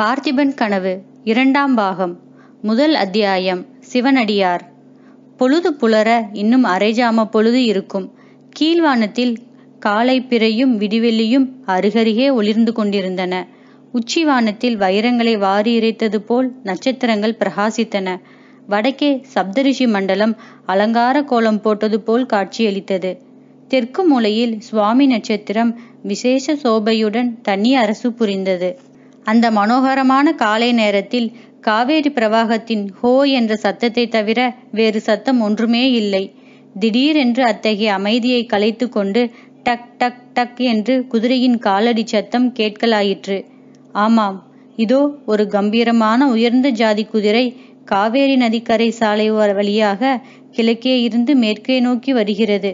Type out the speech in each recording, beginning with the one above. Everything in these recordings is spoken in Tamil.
பார்த்திபன் கனவு இரண்டாம் பாகம் முதல் அத்தியாயம் சிவனடியார் பொழுது புலர இன்னும் அரைஜாம பொழுது இருக்கும் கீழ்வானத்தில் காலை பிறையும் விடிவெள்ளியும் அருகருகே ஒளிர்ந்து கொண்டிருந்தன உச்சிவானத்தில் வைரங்களை வாரி இறைத்தது போல் நட்சத்திரங்கள் பிரகாசித்தன வடக்கே சப்தரிஷி மண்டலம் அலங்கார கோலம் போட்டது போல் காட்சியளித்தது தெற்கு மூலையில் சுவாமி நட்சத்திரம் விசேஷ சோபையுடன் தனி அரசு புரிந்தது அந்த மனோகரமான காலை நேரத்தில் காவேரி பிரவாகத்தின் ஹோ என்ற சத்தத்தை தவிர வேறு சத்தம் ஒன்றுமே இல்லை திடீரென்று அத்தகைய அமைதியை கலைத்து கொண்டு டக் டக் டக் என்று குதிரையின் காலடி சத்தம் கேட்கலாயிற்று ஆமாம் இதோ ஒரு கம்பீரமான உயர்ந்த ஜாதி குதிரை காவேரி நதிக்கரை சாலை வழியாக கிழக்கே இருந்து மேற்கே நோக்கி வருகிறது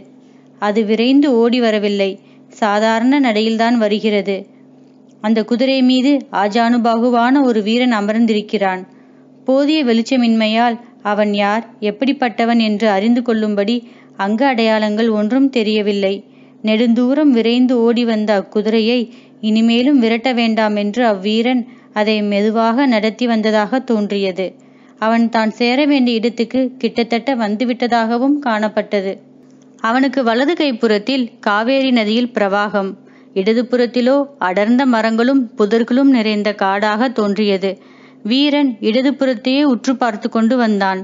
அது விரைந்து ஓடி வரவில்லை சாதாரண நடையில்தான் வருகிறது அந்த குதிரை மீது ஆஜானுபாகுவான ஒரு வீரன் அமர்ந்திருக்கிறான் போதிய வெளிச்சமின்மையால் அவன் யார் எப்படிப்பட்டவன் என்று அறிந்து கொள்ளும்படி அங்க அடையாளங்கள் ஒன்றும் தெரியவில்லை நெடுந்தூரம் விரைந்து ஓடி வந்த அக்குதிரையை இனிமேலும் விரட்ட வேண்டாம் என்று அவ்வீரன் அதை மெதுவாக நடத்தி வந்ததாக தோன்றியது அவன் தான் சேர வேண்டிய இடத்துக்கு கிட்டத்தட்ட வந்துவிட்டதாகவும் காணப்பட்டது அவனுக்கு வலது கைப்புறத்தில் காவேரி நதியில் பிரவாகம் இடதுபுறத்திலோ அடர்ந்த மரங்களும் புதர்களும் நிறைந்த காடாக தோன்றியது வீரன் இடதுபுறத்தையே உற்று பார்த்து கொண்டு வந்தான்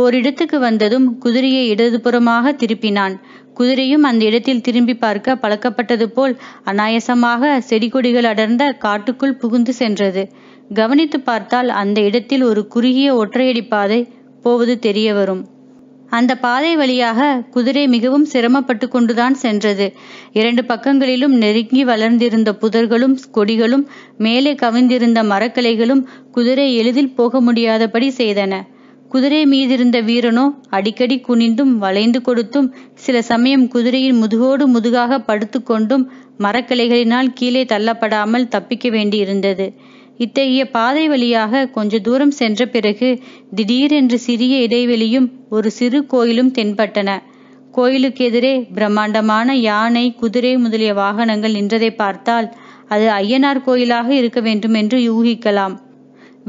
ஓரிடத்துக்கு வந்ததும் குதிரையை இடதுபுறமாக திருப்பினான் குதிரையும் அந்த இடத்தில் திரும்பி பார்க்க பழக்கப்பட்டது போல் அனாயசமாக செடிகொடிகள் அடர்ந்த காட்டுக்குள் புகுந்து சென்றது கவனித்து பார்த்தால் அந்த இடத்தில் ஒரு குறுகிய ஒற்றையடி பாதை போவது தெரிய வரும் அந்த பாதை வழியாக குதிரை மிகவும் சிரமப்பட்டு கொண்டுதான் சென்றது இரண்டு பக்கங்களிலும் நெருங்கி வளர்ந்திருந்த புதர்களும் கொடிகளும் மேலே கவிந்திருந்த மரக்கிளைகளும் குதிரை எளிதில் போக முடியாதபடி செய்தன குதிரை மீதிருந்த வீரனோ அடிக்கடி குனிந்தும் வளைந்து கொடுத்தும் சில சமயம் குதிரையின் முதுகோடு முதுகாக படுத்துக்கொண்டும் மரக்கலைகளினால் கீழே தள்ளப்படாமல் தப்பிக்க வேண்டியிருந்தது இத்தகைய பாதை வழியாக கொஞ்ச தூரம் சென்ற பிறகு திடீரென்று சிறிய இடைவெளியும் ஒரு சிறு கோயிலும் தென்பட்டன கோயிலுக்கு எதிரே பிரம்மாண்டமான யானை குதிரை முதலிய வாகனங்கள் நின்றதை பார்த்தால் அது ஐயனார் கோயிலாக இருக்க வேண்டும் என்று யூகிக்கலாம்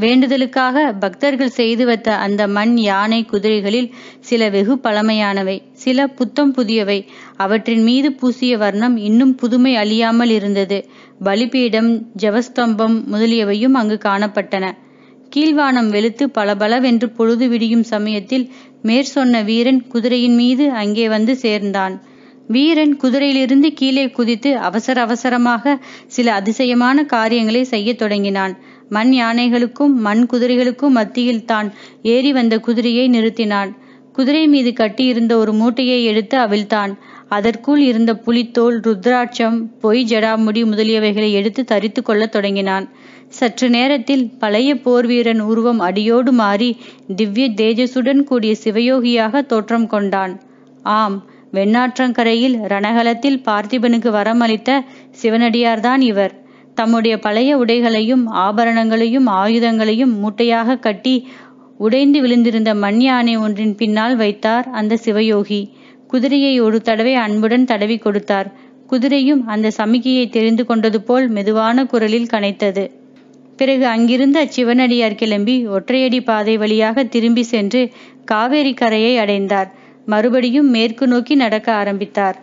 வேண்டுதலுக்காக பக்தர்கள் செய்து வைத்த அந்த மண் யானை குதிரைகளில் சில வெகு பழமையானவை சில புத்தம் புதியவை அவற்றின் மீது பூசிய வர்ணம் இன்னும் புதுமை அழியாமல் இருந்தது பலிபீடம் ஜவஸ்தம்பம் முதலியவையும் அங்கு காணப்பட்டன கீழ்வானம் வெளுத்து பளபளவென்று பொழுது விடியும் சமயத்தில் மேற்சொன்ன வீரன் குதிரையின் மீது அங்கே வந்து சேர்ந்தான் வீரன் குதிரையிலிருந்து கீழே குதித்து அவசர அவசரமாக சில அதிசயமான காரியங்களை செய்யத் தொடங்கினான் மண் யானைகளுக்கும் மண் குதிரைகளுக்கும் மத்தியில் தான் ஏறி வந்த குதிரையை நிறுத்தினான் குதிரை மீது கட்டியிருந்த ஒரு மூட்டையை எடுத்து அவிழ்த்தான் அதற்குள் இருந்த புலித்தோல் ருத்ராட்சம் பொய் ஜடாமுடி முதலியவைகளை எடுத்து தரித்து கொள்ளத் தொடங்கினான் சற்று நேரத்தில் பழைய போர்வீரன் உருவம் அடியோடு மாறி திவ்ய தேஜசுடன் கூடிய சிவயோகியாக தோற்றம் கொண்டான் ஆம் வெண்ணாற்றங்கரையில் ரணகலத்தில் பார்த்திபனுக்கு வரம் அளித்த சிவனடியார்தான் இவர் தம்முடைய பழைய உடைகளையும் ஆபரணங்களையும் ஆயுதங்களையும் மூட்டையாக கட்டி உடைந்து விழுந்திருந்த மண் யானை ஒன்றின் பின்னால் வைத்தார் அந்த சிவயோகி குதிரையை ஒரு தடவை அன்புடன் தடவி கொடுத்தார் குதிரையும் அந்த சமிகையை தெரிந்து கொண்டது போல் மெதுவான குரலில் கனைத்தது பிறகு அங்கிருந்த சிவனடியார் கிளம்பி ஒற்றையடி பாதை வழியாக திரும்பி சென்று காவேரி கரையை அடைந்தார் மறுபடியும் மேற்கு நோக்கி நடக்க ஆரம்பித்தார்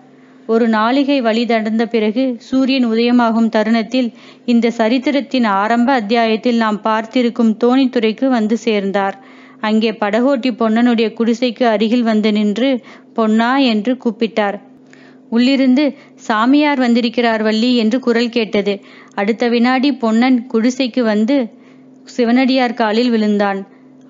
ஒரு நாளிகை வழி நடந்த பிறகு சூரியன் உதயமாகும் தருணத்தில் இந்த சரித்திரத்தின் ஆரம்ப அத்தியாயத்தில் நாம் பார்த்திருக்கும் தோணித்துறைக்கு வந்து சேர்ந்தார் அங்கே படகோட்டி பொன்னனுடைய குடிசைக்கு அருகில் வந்து நின்று பொன்னா என்று கூப்பிட்டார் உள்ளிருந்து சாமியார் வந்திருக்கிறார் வள்ளி என்று குரல் கேட்டது அடுத்த வினாடி பொன்னன் குடிசைக்கு வந்து சிவனடியார் காலில் விழுந்தான்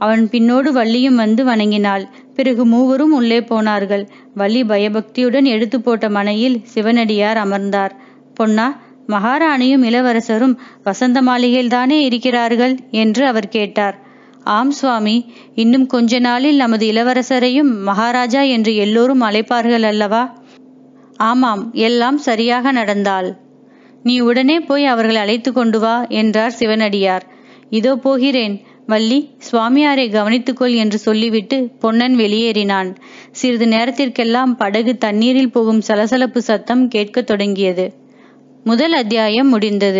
அவன் பின்னோடு வள்ளியும் வந்து வணங்கினாள் பிறகு மூவரும் உள்ளே போனார்கள் வலி பயபக்தியுடன் எடுத்து போட்ட மனையில் சிவனடியார் அமர்ந்தார் பொன்னா மகாராணியும் இளவரசரும் வசந்த மாளிகையில் தானே இருக்கிறார்கள் என்று அவர் கேட்டார் ஆம் சுவாமி இன்னும் கொஞ்ச நாளில் நமது இளவரசரையும் மகாராஜா என்று எல்லோரும் அழைப்பார்கள் அல்லவா ஆமாம் எல்லாம் சரியாக நடந்தால் நீ உடனே போய் அவர்களை அழைத்து கொண்டு வா என்றார் சிவனடியார் இதோ போகிறேன் வள்ளி சுவாமியாரை கவனித்துக்கொள் என்று சொல்லிவிட்டு பொன்னன் வெளியேறினான் சிறிது நேரத்திற்கெல்லாம் படகு தண்ணீரில் போகும் சலசலப்பு சத்தம் கேட்கத் தொடங்கியது முதல் அத்தியாயம் முடிந்தது